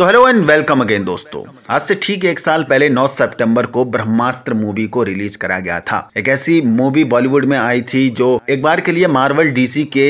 तो hello and welcome again दोस्तों आज से ठीक एक साल पहले 9 सितंबर को ब्रह्मास्त्र मूवी को रिलीज करा गया था एक ऐसी मूवी बॉलीवुड में आई थी जो एक बार के लिए मार्वल डीसी के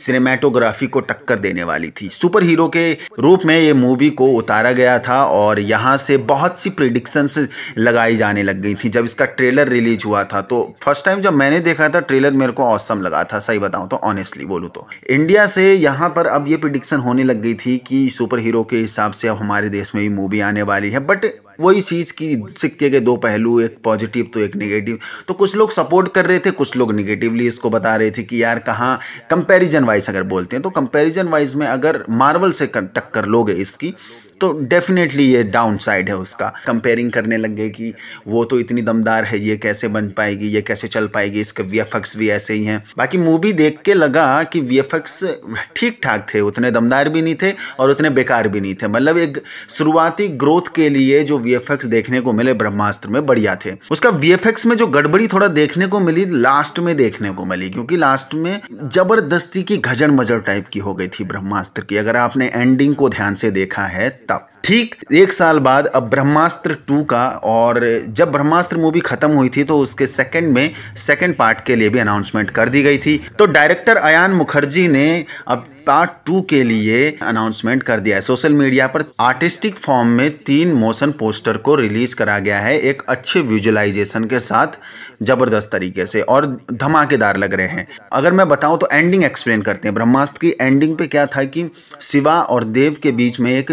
सिनेमेटोग्राफी को टक्कर देने वाली थी सुपर हीरो के रूप में ये मूवी को उतारा गया था और यहाँ से बहुत सी प्रिडिक्शंस लगाई जाने लग गई थी जब इसका ट्रेलर रिलीज हुआ था तो फर्स्ट टाइम जब मैंने देखा था ट्रेलर मेरे को औसम लगा था सही बताऊँ तो ऑनेस्टली बोलूँ तो इंडिया से यहाँ पर अब ये प्रिडिक्शन होने लग गई थी कि सुपर हीरो के हिसाब से अब हमारे देश में भी मूवी आने वाली है बट वही चीज़ की सिक्के के दो पहलू एक पॉजिटिव तो एक नेगेटिव तो कुछ लोग सपोर्ट कर रहे थे कुछ लोग निगेटिवली इसको बता रहे थे कि यार कहाँ कंपैरिजन वाइज अगर बोलते हैं तो कंपैरिजन वाइज में अगर मार्वल से टक्कर लोगे इसकी तो डेफिनेटली ये डाउन साइड है उसका कंपेयरिंग करने लग गए कि वो तो इतनी दमदार है ये कैसे बन पाएगी ये कैसे चल पाएगी इसके वी एफ भी ऐसे ही हैं बाकी मूवी देख के लगा कि वी एफ ठीक ठाक थे उतने दमदार भी नहीं थे और उतने बेकार भी नहीं थे मतलब एक शुरुआती ग्रोथ के लिए जो वी एफ देखने को मिले ब्रह्मास्त्र में बढ़िया थे उसका वी में जो गड़बड़ी थोड़ा देखने को मिली लास्ट में देखने को मिली क्योंकि लास्ट में जबरदस्ती की घजर मजर टाइप की हो गई थी ब्रह्मास्त्र की अगर आपने एंडिंग को ध्यान से देखा है Top. ठीक एक साल बाद अब ब्रह्मास्त्र टू का और जब ब्रह्मास्त्र मूवी खत्म हुई थी तो उसके सेकंड में सेकंड पार्ट के लिए भी अनाउंसमेंट कर दी गई थी तो डायरेक्टर अयान मुखर्जी ने अब पार्ट टू के लिए अनाउंसमेंट कर दिया है सोशल मीडिया पर आर्टिस्टिक फॉर्म में तीन मोशन पोस्टर को रिलीज करा गया है एक अच्छे विजुअलाइजेशन के साथ जबरदस्त तरीके से और धमाकेदार लग रहे हैं अगर मैं बताऊं तो एंडिंग एक्सप्लेन करते हैं ब्रह्मास्त्र की एंडिंग पे क्या था कि शिवा और देव के बीच में एक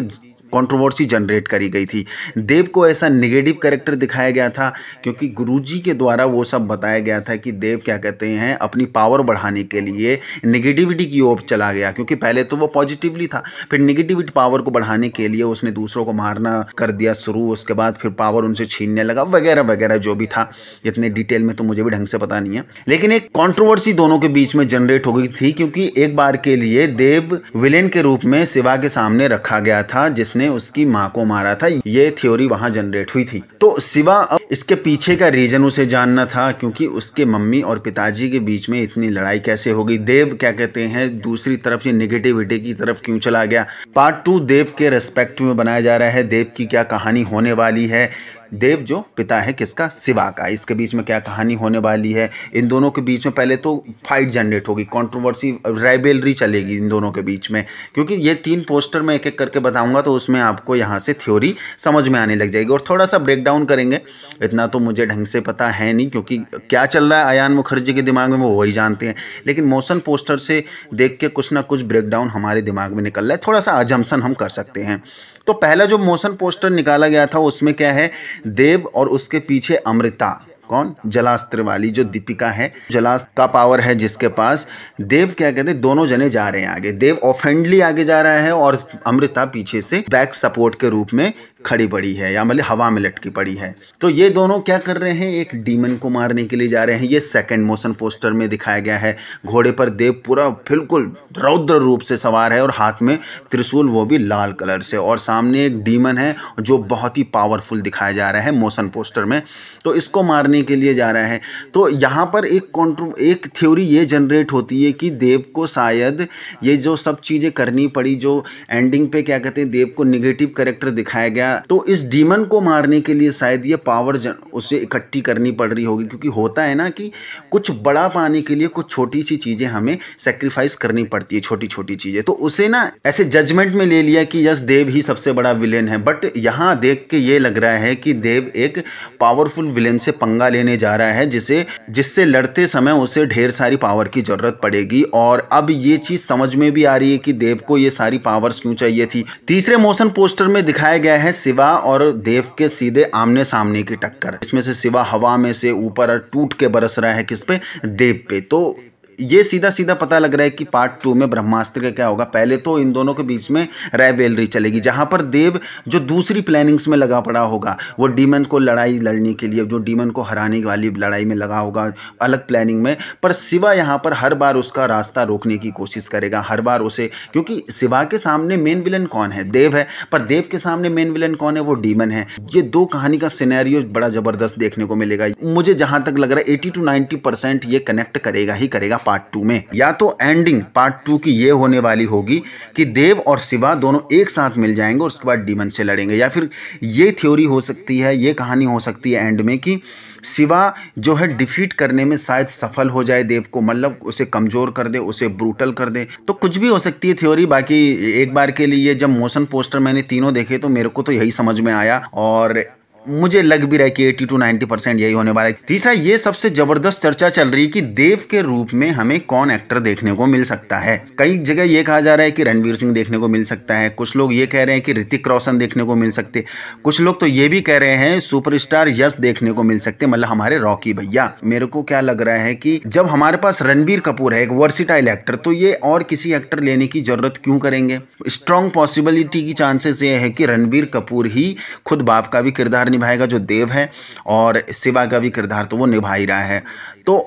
कंट्रोवर्सी जनरेट करी गई थी देव को ऐसा निगेटिव कैरेक्टर दिखाया गया था क्योंकि गुरुजी के द्वारा वो सब बताया गया था कि देव क्या कहते हैं अपनी पावर बढ़ाने के लिए निगेटिविटी की ओर चला गया क्योंकि पहले तो वो पॉजिटिवली था फिर निगेटिविटी पावर को बढ़ाने के लिए उसने दूसरों को मारना कर दिया शुरू उसके बाद फिर पावर उनसे छीनने लगा वगैरह वगैरह जो भी था इतने डिटेल में तो मुझे भी ढंग से पता नहीं है लेकिन एक कॉन्ट्रोवर्सी दोनों के बीच में जनरेट हो गई थी क्योंकि एक बार के लिए देव विलेन के रूप में शिवा के सामने रखा गया था जिसने उसने उसकी माँ को मारा था ये थ्योरी वहाँ जनरेट हुई थी तो सिवा अब इसके पीछे का रीजन उसे जानना था क्योंकि उसके मम्मी और पिताजी के बीच में इतनी लड़ाई कैसे हो गई देव क्या कहते हैं दूसरी तरफ ये निगेटिविटी की तरफ क्यों चला गया पार्ट टू देव के रेस्पेक्ट में बनाया जा रहा है देव की क्या कहानी होने वाली है देव जो पिता है किसका शिवा का इसके बीच में क्या कहानी होने वाली है इन दोनों के बीच में पहले तो फाइट जनरेट होगी कंट्रोवर्सी राइबेलरी चलेगी इन दोनों के बीच में क्योंकि ये तीन पोस्टर मैं एक एक करके बताऊंगा तो उसमें आपको यहाँ से थ्योरी समझ में आने लग जाएगी और थोड़ा सा ब्रेकडाउन करेंगे इतना तो मुझे ढंग से पता है नहीं क्योंकि क्या चल रहा है अयान मुखर्जी के दिमाग में वो वही जानते हैं लेकिन मोशन पोस्टर से देख के कुछ ना कुछ ब्रेकडाउन हमारे दिमाग में निकल रहा है थोड़ा सा अजम्सन हम कर सकते हैं तो पहला जो मोशन पोस्टर निकाला गया था उसमें क्या है देव और उसके पीछे अमृता कौन जलास्त्र वाली जो दीपिका है जलास्त्र का पावर है जिसके पास देव क्या कहते हैं दोनों जने जा रहे हैं आगे देव ऑफेंडली आगे जा रहा है और अमृता पीछे से बैक सपोर्ट के रूप में खड़ी पड़ी है या मतलब हवा में लटकी पड़ी है तो ये दोनों क्या कर रहे हैं एक डीमन को मारने के लिए जा रहे हैं ये सेकंड मोशन पोस्टर में दिखाया गया है घोड़े पर देव पूरा बिल्कुल रौद्र रूप से सवार है और हाथ में त्रिशूल वो भी लाल कलर से और सामने एक डीमन है जो बहुत ही पावरफुल दिखाया जा रहा है मोशन पोस्टर में तो इसको मारने के लिए जा रहा है तो यहाँ पर एक कॉन्ट्रो एक थ्योरी ये जनरेट होती है कि देव को शायद ये जो सब चीज़ें करनी पड़ी जो एंडिंग पे क्या कहते हैं देव को निगेटिव करेक्टर दिखाया गया गया तो इस डीमन को मारने के लिए शायद ये पावर जन, उसे इकट्ठी करनी पड़ रही होगी क्योंकि होता है ना कि कुछ बड़ा पाने के लिए कुछ छोटी सी चीज़ें हमें सेक्रीफाइस करनी पड़ती है छोटी छोटी चीज़ें तो उसे ना ऐसे जजमेंट में ले लिया कि यस देव ही सबसे बड़ा विलेन है बट यहाँ देख के ये लग रहा है कि देव एक पावरफुल विलेन से पंगा लेने जा रहा है जिसे जिससे लड़ते समय उसे ढेर सारी पावर की ज़रूरत पड़ेगी और अब ये चीज़ समझ में भी आ रही है कि देव को ये सारी पावर्स क्यों चाहिए थी तीसरे मोशन पोस्टर में दिखाया गया है शिवा और देव के सीधे आमने सामने की टक्कर इसमें से शिवा हवा में से ऊपर टूट के बरस रहा है किस पे देव पे तो ये सीधा सीधा पता लग रहा है कि पार्ट टू में ब्रह्मास्त्र का क्या होगा पहले तो इन दोनों के बीच में रेवेलरी चलेगी जहाँ पर देव जो दूसरी प्लानिंग्स में लगा पड़ा होगा वो डीमन को लड़ाई लड़ने के लिए जो डीमन को हराने वाली लड़ाई में लगा होगा अलग प्लानिंग में पर शिवा यहाँ पर हर बार उसका रास्ता रोकने की कोशिश करेगा हर बार उसे क्योंकि शिवा के सामने मेन विलन कौन है देव है पर देव के सामने मेन विलन कौन है वो डीमन है ये दो कहानी का सिनेरियो बड़ा जबरदस्त देखने को मिलेगा मुझे जहाँ तक लग रहा है एटी टू नाइन्टी परसेंट ये कनेक्ट करेगा ही करेगा पार्ट टू में या तो एंडिंग पार्ट टू की ये होने वाली होगी कि देव और शिवा दोनों एक साथ मिल जाएंगे और उसके बाद डीमन से लड़ेंगे या फिर ये थ्योरी हो सकती है ये कहानी हो सकती है एंड में कि शिवा जो है डिफीट करने में शायद सफल हो जाए देव को मतलब उसे कमज़ोर कर दे उसे ब्रूटल कर दे तो कुछ भी हो सकती है थ्योरी बाकी एक बार के लिए जब मोशन पोस्टर मैंने तीनों देखे तो मेरे को तो यही समझ में आया और मुझे लग भी रहा है कि एटी टू नाइन्टी परसेंट यही होने वाला है तीसरा ये सबसे जबरदस्त चर्चा चल रही है कि देव के रूप में हमें कौन एक्टर देखने को मिल सकता है कई जगह ये कहा जा रहा है कि रणवीर सिंह देखने को मिल सकता है कुछ लोग ये कह रहे हैं कि ऋतिक रोशन देखने को मिल सकते कुछ लोग तो ये भी कह रहे हैं सुपरस्टार यश देखने को मिल सकते मतलब हमारे रॉकी भैया मेरे को क्या लग रहा है कि जब हमारे पास रणवीर कपूर है एक वर्सिटाइल एक्टर तो ये और किसी एक्टर लेने की जरूरत क्यों करेंगे स्ट्रॉन्ग पॉसिबिलिटी की चांसेस ये है कि रणवीर कपूर ही खुद बाप का भी किरदार निभाएगा जो देव है और शिवा का भी किरदार तो वो निभा ही रहा है तो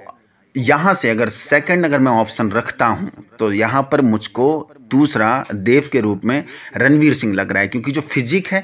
यहाँ से अगर सेकंड अगर मैं ऑप्शन रखता हूँ तो यहाँ पर मुझको दूसरा देव के रूप में रणवीर सिंह लग रहा है क्योंकि जो फिजिक है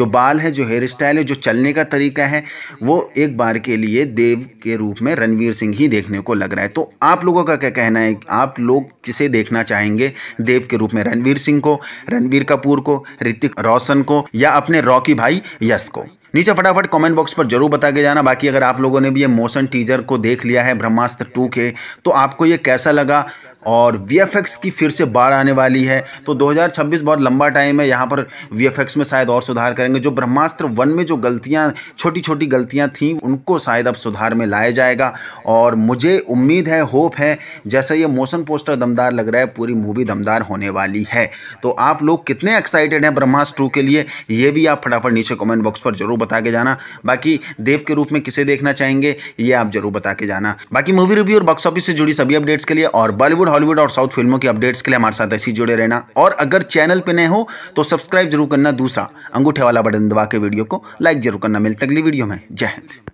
जो बाल है जो हेयर स्टाइल है जो चलने का तरीका है वो एक बार के लिए देव के रूप में रणवीर सिंह ही देखने को लग रहा है तो आप लोगों का क्या कहना है आप लोग किसे देखना चाहेंगे देव के रूप में रणवीर सिंह को रणवीर कपूर को ऋतिक रोशन को या अपने रॉकी भाई यश को नीचे फटाफट कमेंट बॉक्स पर जरूर बता के जाना बाकी अगर आप लोगों ने भी ये मोशन टीजर को देख लिया है ब्रह्मास्त्र टू के तो आपको ये कैसा लगा और वी की फिर से बाढ़ आने वाली है तो 2026 बहुत लंबा टाइम है यहाँ पर वी में शायद और सुधार करेंगे जो ब्रह्मास्त्र वन में जो गलतियाँ छोटी छोटी गलतियाँ थीं उनको शायद अब सुधार में लाया जाएगा और मुझे उम्मीद है होप है जैसा ये मोशन पोस्टर दमदार लग रहा है पूरी मूवी दमदार होने वाली है तो आप लोग कितने एक्साइटेड हैं ब्रह्मास्त्र टू के लिए ये भी आप फटाफट नीचे कॉमेंट बॉक्स पर जरूर बता के जाना बाकी देव के रूप में किसे देखना चाहेंगे ये आप जरूर बता के जाना बाकी मूवी रिव्यू और बॉक्स ऑफिस से जुड़ी सभी अपडेट्स के लिए और बॉलीवुड हॉलीवुड और साउथ फिल्मों की अपडेट्स के लिए हमारे साथ ऐसे ही जुड़े रहना और अगर चैनल पर नए हो तो सब्सक्राइब जरूर करना दूसरा अंगूठे वाला बटन दबा के वीडियो को लाइक जरूर करना मिलते अगली वीडियो में जय हिंद